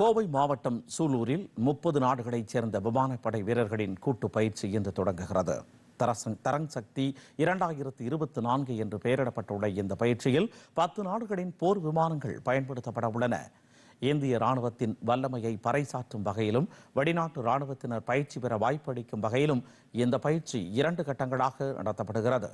கோவை மாவட்டம் சூலூரில் முப்பது நாடுகளைச் சேர்ந்த விமானப்படை வீரர்களின் கூட்டு பயிற்சி இன்று தொடங்குகிறது தரசங் தரங் சக்தி இரண்டாயிரத்து இருபத்தி நான்கு என்று பெயரிடப்பட்டுள்ள இந்த பயிற்சியில் பத்து நாடுகளின் போர் விமானங்கள் பயன்படுத்தப்பட உள்ளன இந்திய ராணுவத்தின் வல்லமையை பறைசாற்றும் வகையிலும் வெளிநாட்டு ராணுவத்தினர் பயிற்சி பெற வாய்ப்பளிக்கும் வகையிலும் இந்த பயிற்சி இரண்டு கட்டங்களாக நடத்தப்படுகிறது